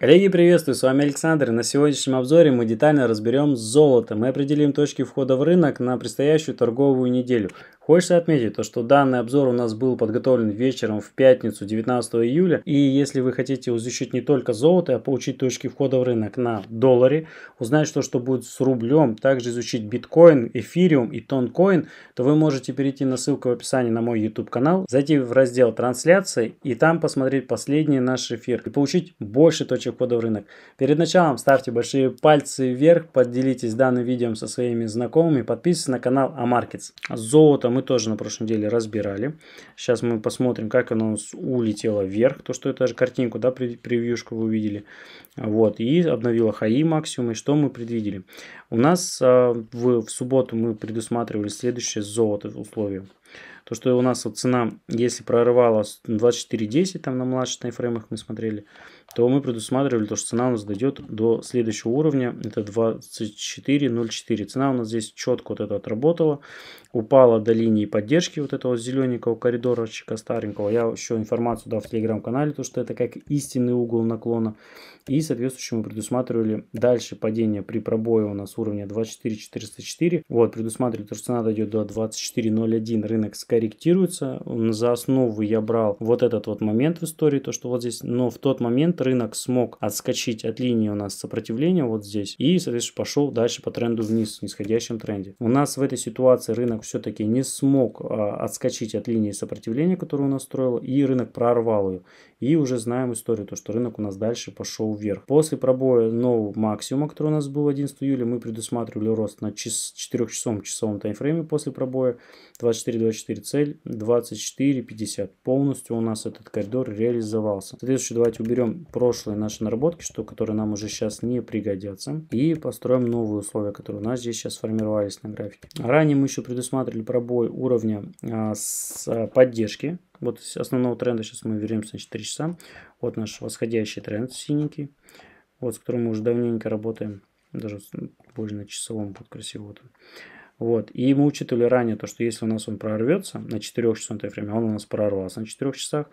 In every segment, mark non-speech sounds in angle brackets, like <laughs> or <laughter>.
Коллеги, приветствую, с вами Александр. На сегодняшнем обзоре мы детально разберем золото. Мы определим точки входа в рынок на предстоящую торговую неделю. Хочется отметить то, что данный обзор у нас был подготовлен вечером в пятницу 19 июля. И если вы хотите изучить не только золото, а получить точки входа в рынок на долларе, узнать то, что будет с рублем, также изучить биткоин, эфириум и тонкоин, то вы можете перейти на ссылку в описании на мой YouTube канал, зайти в раздел трансляции и там посмотреть последний наш эфир и получить больше точек ищущих входа рынок. Перед началом ставьте большие пальцы вверх, поделитесь данным видео со своими знакомыми, подписывайтесь на канал Амаркетс. Золото мы тоже на прошлой неделе разбирали. Сейчас мы посмотрим, как оно улетело вверх, то, что это же картинку, да, превьюшку вы увидели. Вот, и обновила хаи максимум, и что мы предвидели. У нас а, в, в субботу мы предусматривали следующее золото условие. То, что у нас вот цена, если прорывала 24.10, там на младших таймфреймах мы смотрели, то мы предусматривали то, что цена у нас дойдет до следующего уровня, это 24.04. Цена у нас здесь четко вот это отработала, упала до линии поддержки вот этого зелененького коридорчика старенького. Я еще информацию дал в телеграм-канале, то что это как истинный угол наклона. И, соответствующе, мы предусматривали дальше падение при пробое у нас уровня 24.404. Вот, предусматривали то, что цена дойдет до 24.01, рынок скорее корректируется. За основу я брал вот этот вот момент в истории, то, что вот здесь. Но в тот момент рынок смог отскочить от линии у нас сопротивления вот здесь. И, соответственно, пошел дальше по тренду вниз, в нисходящем тренде. У нас в этой ситуации рынок все-таки не смог а, отскочить от линии сопротивления, которую он настроил, и рынок прорвал ее. И уже знаем историю, то что рынок у нас дальше пошел вверх. После пробоя нового максимума, который у нас был 11 июля, мы предусматривали рост на 4 часовом часовом таймфрейме после пробоя 24-24 цель 24-50. Полностью у нас этот коридор реализовался. Соответственно, давайте уберем прошлые наши наработки, что которые нам уже сейчас не пригодятся. И построим новые условия, которые у нас здесь сейчас сформировались на графике. Ранее мы еще предусматривали пробой уровня а, с а, поддержки вот с основного тренда сейчас мы вернемся на 4 часа. Вот наш восходящий тренд синенький, вот с которым мы уже давненько работаем. Даже ну, больше на часовом под красиво. Вот. И мы учитывали ранее то, что если у нас он прорвется на 4 часовое время, он у нас прорвался на 4 часах,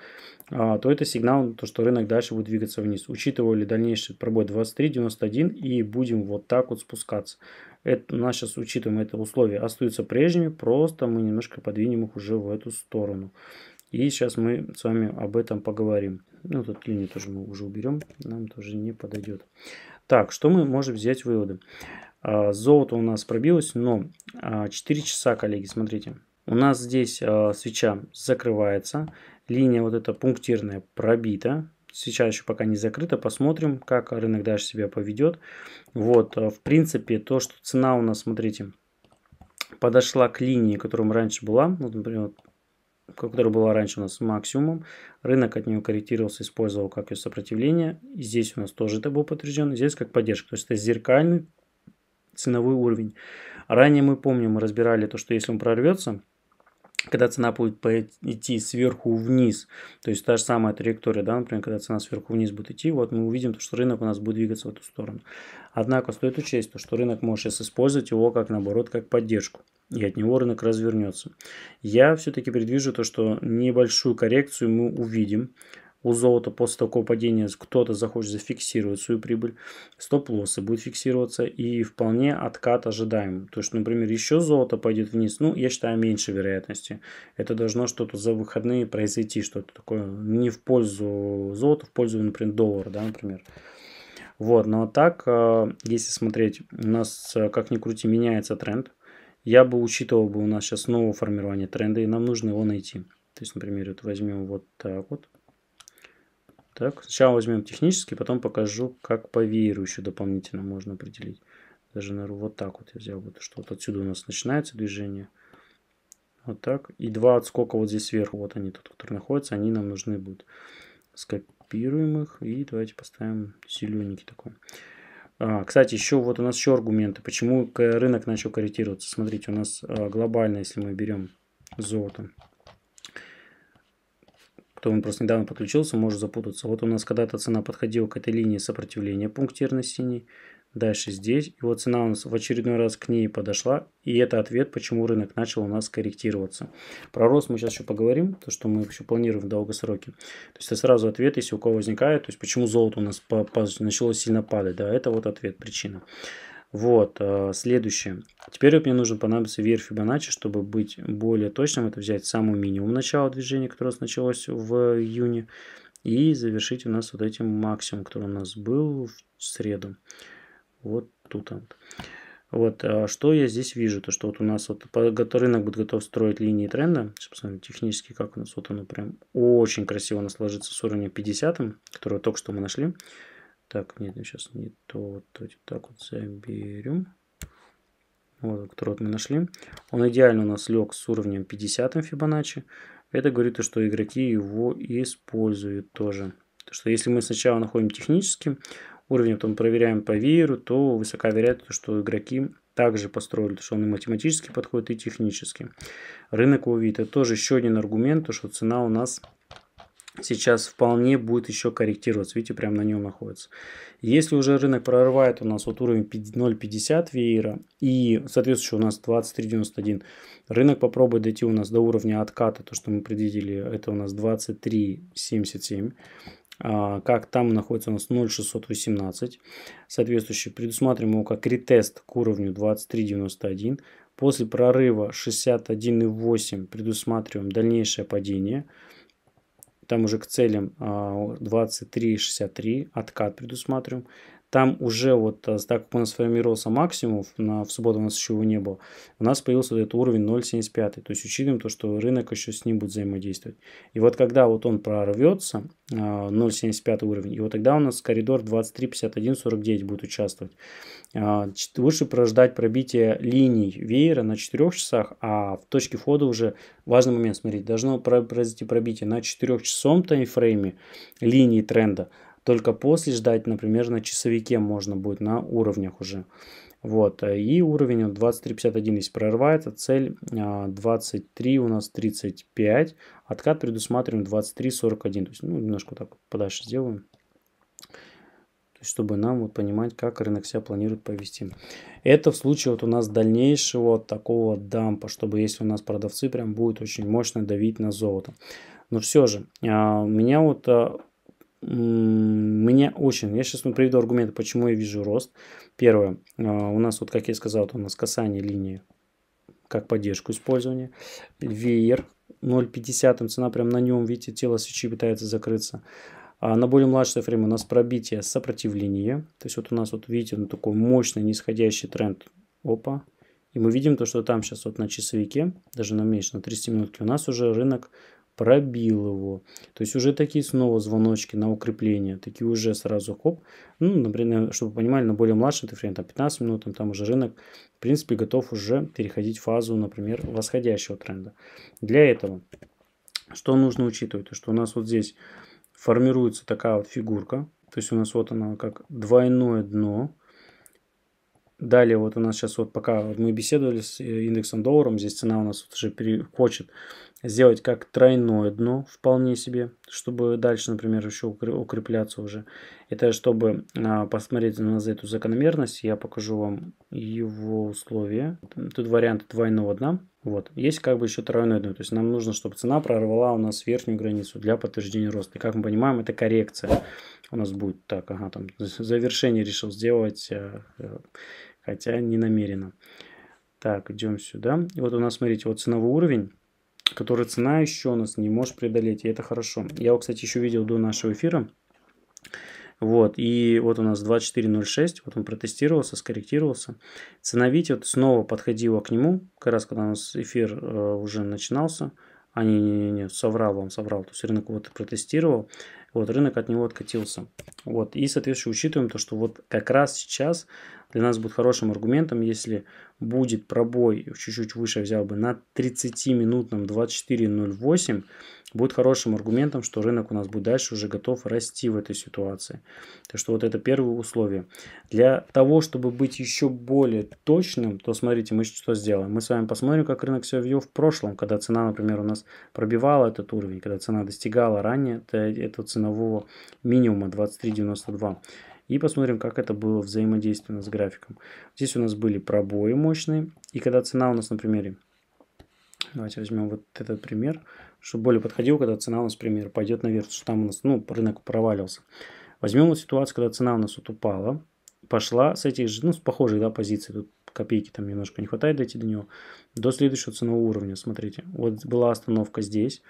а, то это сигнал, то, что рынок дальше будет двигаться вниз. Учитывали дальнейший пробой 23.91 и будем вот так вот спускаться. Это, у нас сейчас, учитываем это условие, остаются прежними, просто мы немножко подвинем их уже в эту сторону. И сейчас мы с вами об этом поговорим. Ну, тут линию тоже мы уже уберем, нам тоже не подойдет. Так, что мы можем взять выводы? А, золото у нас пробилось, но 4 а, часа, коллеги, смотрите. У нас здесь а, свеча закрывается, линия вот эта пунктирная пробита, свеча еще пока не закрыта, посмотрим, как рынок дальше себя поведет. Вот, в принципе, то, что цена у нас, смотрите, подошла к линии, которая раньше была, вот, например, которая была раньше у нас максимумом. Рынок от нее корректировался, использовал как ее сопротивление. И здесь у нас тоже это был подтвержден. Здесь как поддержка. То есть это зеркальный ценовой уровень. Ранее мы помним, мы разбирали то, что если он прорвется, когда цена будет идти сверху вниз, то есть та же самая траектория, да, например, когда цена сверху вниз будет идти, вот мы увидим, то, что рынок у нас будет двигаться в эту сторону. Однако стоит учесть, то, что рынок может сейчас использовать его как наоборот, как поддержку, и от него рынок развернется. Я все-таки предвижу то, что небольшую коррекцию мы увидим, у золота после такого падения кто-то захочет зафиксировать свою прибыль, стоп-лоссы будут фиксироваться и вполне откат ожидаем. То есть, например, еще золото пойдет вниз, ну, я считаю, меньше вероятности. Это должно что-то за выходные произойти, что-то такое не в пользу золота, в пользу, например, доллара, да, например. Вот, но так, э, если смотреть, у нас, э, как ни крути, меняется тренд. Я бы учитывал бы у нас сейчас новое формирование тренда, и нам нужно его найти. То есть, например, вот возьмем вот так вот. Так, сначала возьмем технический, потом покажу, как по вееру еще дополнительно можно определить. Даже, наверное, вот так вот я взял, вот, что вот отсюда у нас начинается движение. Вот так. И два отскока вот здесь сверху, вот они тут, которые находятся, они нам нужны будут. Скопируем их и давайте поставим зелененький такой. А, кстати, еще вот у нас еще аргументы, почему рынок начал корректироваться. Смотрите, у нас а, глобально, если мы берем золото, кто он просто недавно подключился, может запутаться. Вот у нас когда-то цена подходила к этой линии сопротивления пунктирной синей, дальше здесь. И вот цена у нас в очередной раз к ней подошла, и это ответ, почему рынок начал у нас корректироваться. Про рост мы сейчас еще поговорим, то, что мы еще планируем в долгосроке. То есть это сразу ответ, если у кого возникает, то есть почему золото у нас по, по, начало сильно падать, да, это вот ответ, причина. Вот, э, следующее. Теперь вот мне нужно понадобиться веер Фибоначчи, чтобы быть более точным. Это взять самый минимум начала движения, которое началось в июне, и завершить у нас вот этим максимум, который у нас был в среду. Вот тут он. Вот, э, что я здесь вижу, то что вот у нас вот рынок будет готов строить линии тренда, собственно технически, как у нас вот оно прям очень красиво у нас ложится с уровня 50, который только что мы нашли, так, нет, сейчас ну, не то. Вот, так вот заберем. Вот, которого мы нашли. Он идеально у нас лег с уровнем 50 Фибоначчи. Это говорит, что игроки его используют тоже. Потому что если мы сначала находим техническим уровень, потом проверяем по вееру, то высока вероятность, что игроки также построили, потому что он и математически подходит, и технически. Рынок его видит. Это тоже еще один аргумент, то что цена у нас сейчас вполне будет еще корректироваться. Видите, прямо на нем находится. Если уже рынок прорывает у нас вот уровень 0.50 веера и, соответственно, у нас 23.91, рынок попробует дойти у нас до уровня отката, то, что мы предвидели, это у нас 23.77. А, как там находится у нас 0.618. Соответствующий предусматриваем его как ретест к уровню 23.91. После прорыва 61.8 предусматриваем дальнейшее падение – там уже к целям 23,63 а, откат предусматриваем там уже вот, э, так как у нас формировался максимум, на, в субботу у нас еще его не было, у нас появился вот этот уровень 0.75, то есть учитываем то, что рынок еще с ним будет взаимодействовать. И вот когда вот он прорвется, 0.75 э, уровень, и вот тогда у нас коридор 23, 51, будет участвовать. Э, лучше прождать пробитие линий веера на 4 часах, а в точке входа уже важный момент, смотреть должно произойти пробитие на 4 часовом таймфрейме линии тренда, только после ждать, например, на часовике можно будет, на уровнях уже. Вот, и уровень 23.51, если прорывается, цель 23 а, у нас 35, откат предусматриваем 23.41, то есть, ну, немножко так подальше сделаем, чтобы нам вот понимать, как рынок себя планирует повести. Это в случае вот у нас дальнейшего такого дампа, чтобы если у нас продавцы прям будут очень мощно давить на золото. Но все же, а, меня вот а, меня очень... Я сейчас вам ну, приведу аргументы, почему я вижу рост. Первое. А, у нас, вот как я сказал, у нас касание линии как поддержку использования. Веер 0,50, цена прям на нем, видите, тело свечи пытается закрыться. А на более младшее время у нас пробитие сопротивления. То есть вот у нас, вот видите, ну, такой мощный нисходящий тренд. Опа. И мы видим то, что там сейчас вот на часовике, даже на меньше, на 30 минутки, у нас уже рынок пробил его. То есть уже такие снова звоночки на укрепление, такие уже сразу хоп. Ну, например, чтобы вы понимали, на более младшем тайфрейме, там 15 минут, там, там уже рынок, в принципе, готов уже переходить в фазу, например, восходящего тренда. Для этого что нужно учитывать? То, что у нас вот здесь формируется такая вот фигурка, то есть у нас вот она как двойное дно, Далее вот у нас сейчас вот пока мы беседовали с э, индексом долларом, здесь цена у нас уже перекочет сделать как тройное дно вполне себе, чтобы дальше, например, еще укрепляться уже. Это чтобы а, посмотреть на эту закономерность, я покажу вам его условия. Тут вариант двойного дна. Вот. Есть как бы еще тройное дно. То есть нам нужно, чтобы цена прорвала у нас верхнюю границу для подтверждения роста. И как мы понимаем, это коррекция. У нас будет так, ага, там <laughs> завершение решил сделать, э, э, хотя не намеренно. Так, идем сюда. И вот у нас, смотрите, вот ценовой уровень который цена еще у нас не может преодолеть, и это хорошо. Я его, кстати, еще видел до нашего эфира. Вот, и вот у нас 24.06, вот он протестировался, скорректировался. Цена вот снова подходила к нему, как раз когда у нас эфир э, уже начинался. А не, не, не, соврал вам соврал, то есть рынок вот протестировал, вот рынок от него откатился. Вот, и, соответственно, учитываем то, что вот как раз сейчас для нас будет хорошим аргументом, если будет пробой, чуть-чуть выше взял бы, на 30-минутном 24.08, будет хорошим аргументом, что рынок у нас будет дальше уже готов расти в этой ситуации. Так что вот это первое условие. Для того, чтобы быть еще более точным, то смотрите, мы что сделаем. Мы с вами посмотрим, как рынок себя вел в прошлом, когда цена, например, у нас пробивала этот уровень, когда цена достигала ранее этого ценового минимума 23.92 и посмотрим, как это было взаимодейственно с графиком. Здесь у нас были пробои мощные, и когда цена у нас на примере, давайте возьмем вот этот пример, чтобы более подходил, когда цена у нас, например, пойдет наверх, что там у нас, ну, рынок провалился. Возьмем вот ситуацию, когда цена у нас вот упала, пошла с этих же, ну, с похожих, да, позиций, тут копейки там немножко не хватает дойти до него, до следующего ценового уровня, смотрите, вот была остановка здесь.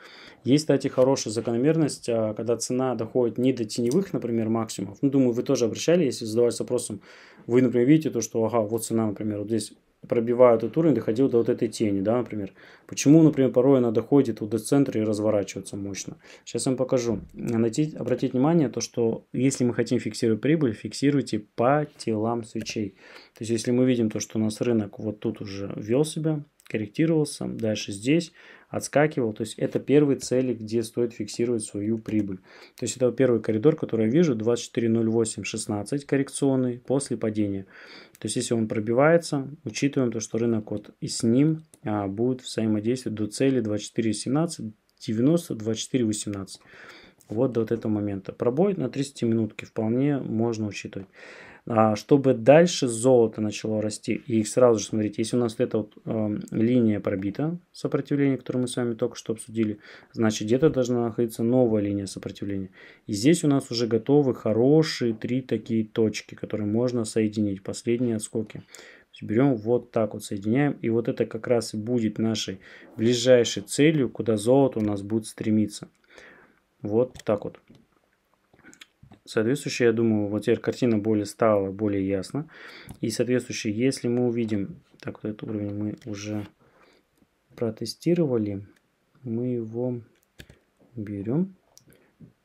Есть, кстати, хорошая закономерность, а, когда цена доходит не до теневых, например, максимумов, ну, думаю, вы тоже обращались, если задавались вопросом, вы, например, видите то, что, ага, вот цена, например, вот здесь пробивая этот уровень, доходил до вот этой тени, да, например. Почему, например, порой она доходит до центра и разворачивается мощно. Сейчас я вам покажу. Найти, обратить внимание, то, что если мы хотим фиксировать прибыль, фиксируйте по телам свечей. То есть, если мы видим то, что у нас рынок вот тут уже вел себя, корректировался, дальше здесь, отскакивал. То есть это первые цели, где стоит фиксировать свою прибыль. То есть это первый коридор, который я вижу, 24.08.16 коррекционный после падения. То есть если он пробивается, учитываем то, что рынок вот и с ним а, будет взаимодействовать до цели 24.17, 90, 24.18. Вот до вот этого момента. Пробой на 30 минутки вполне можно учитывать. А, чтобы дальше золото начало расти. И сразу же, смотрите, если у нас вот эта вот э, линия пробита, сопротивление, которое мы с вами только что обсудили, значит где-то должна находиться новая линия сопротивления. И здесь у нас уже готовы хорошие три такие точки, которые можно соединить, последние отскоки. Берем вот так вот, соединяем. И вот это как раз и будет нашей ближайшей целью, куда золото у нас будет стремиться. Вот так вот. Соответствующе, я думаю, вот теперь картина более стала, более ясна. И соответствующе, если мы увидим, так, вот этот уровень мы уже протестировали, мы его берем.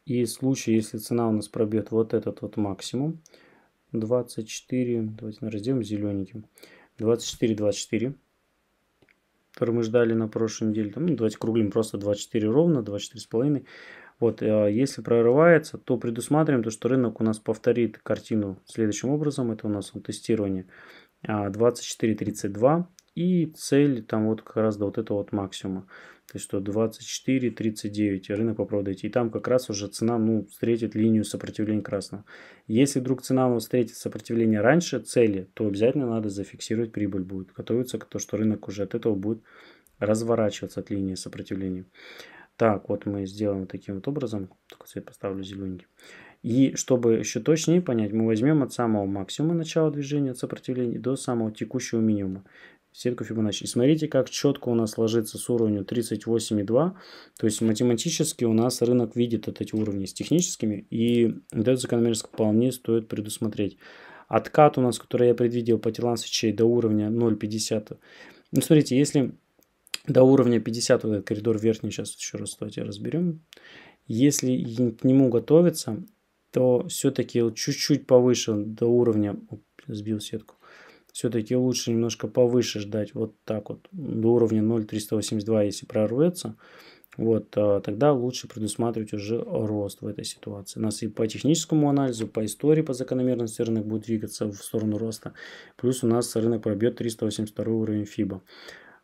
И в случае, если цена у нас пробьет вот этот вот максимум, 24, давайте разделим зелененьким, 24, 24, который мы ждали на прошлой неделе. Там, ну, давайте круглим просто 24 ровно, 24 с половиной. Вот, э, если прорывается, то предусматриваем то, что рынок у нас повторит картину следующим образом. Это у нас тестирование 24.32, а, и цель там вот как раз до вот этого вот максимума. То есть что 24, 39 рынок попробует И там как раз уже цена ну, встретит линию сопротивления красного. Если вдруг цена у вас встретит сопротивление раньше цели, то обязательно надо зафиксировать прибыль будет. Готовиться к тому, что рынок уже от этого будет разворачиваться от линии сопротивления. Так, вот мы сделаем таким вот образом. Только цвет поставлю зелененький. И чтобы еще точнее понять, мы возьмем от самого максимума начала движения, от сопротивления до самого текущего минимума сетку Фибоначчи. И смотрите, как четко у нас ложится с уровню 38,2. То есть математически у нас рынок видит вот эти уровни с техническими, и этот эту закономерность вполне стоит предусмотреть. Откат у нас, который я предвидел по телам свечей до уровня 0,50. Ну, смотрите, если до уровня 50, вот этот коридор верхний, сейчас еще раз давайте разберем. Если к нему готовиться, то все-таки чуть-чуть повыше до уровня, оп, сбил сетку, все-таки лучше немножко повыше ждать вот так вот, до уровня 0,382, если прорвется, вот, а, тогда лучше предусматривать уже рост в этой ситуации. У нас и по техническому анализу, по истории, по закономерности рынок будет двигаться в сторону роста. Плюс у нас рынок пробьет 382 уровень FIBA.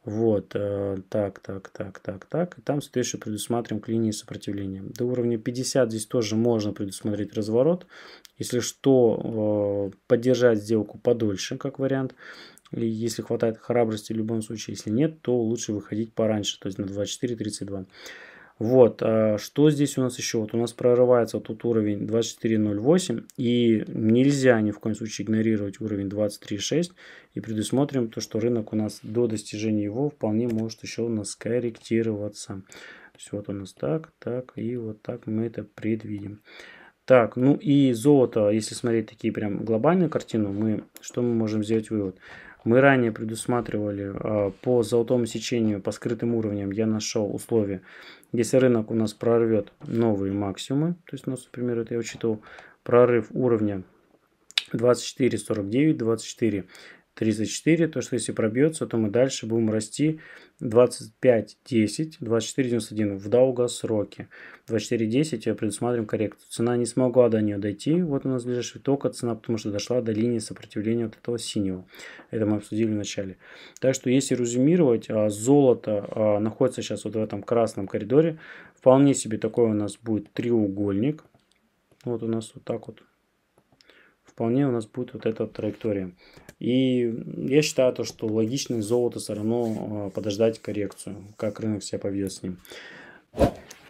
Вот, э, так, так, так, так, так. И там, соответственно, предусматриваем к линии сопротивления. До уровня 50 здесь тоже можно предусмотреть разворот. Если что, э, поддержать сделку подольше, как вариант. И если хватает храбрости в любом случае, если нет, то лучше выходить пораньше, то есть на 24-32. Вот, а что здесь у нас еще? Вот у нас прорывается тут уровень 24.08, и нельзя ни в коем случае игнорировать уровень 23.6, и предусмотрим то, что рынок у нас до достижения его вполне может еще у нас скорректироваться. То есть вот у нас так, так, и вот так мы это предвидим. Так, ну и золото, если смотреть такие прям глобальную картину, мы что мы можем сделать вывод? Мы ранее предусматривали а, по золотому сечению, по скрытым уровням я нашел условия. Если рынок у нас прорвет новые максимумы, то есть у нас, например, это я учитывал, прорыв уровня 24.49, 24 34, то что если пробьется, то мы дальше будем расти 25, 10, 24, 91 в долгосроке. Я предусматриваем коррекцию. Цена не смогла до нее дойти, вот у нас ближайший только цена, потому что дошла до линии сопротивления вот этого синего. Это мы обсудили в начале. Так что если резюмировать, а, золото а, находится сейчас вот в этом красном коридоре. Вполне себе такой у нас будет треугольник. Вот у нас вот так вот вполне у нас будет вот эта траектория. И я считаю то, что логично золото все равно а, подождать коррекцию, как рынок себя поведет с ним.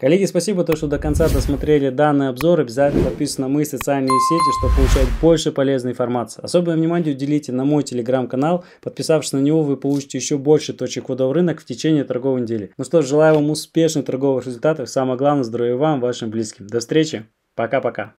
Коллеги, спасибо, то, что до конца досмотрели данный обзор. Обязательно подписывайтесь на мои социальные сети, чтобы получать больше полезной информации. Особое внимание уделите на мой телеграм-канал. Подписавшись на него, вы получите еще больше точек входа в рынок в течение торговой недели. Ну что ж, желаю вам успешных торговых результатов. Самое главное, здоровья вам, вашим близким. До встречи. Пока-пока.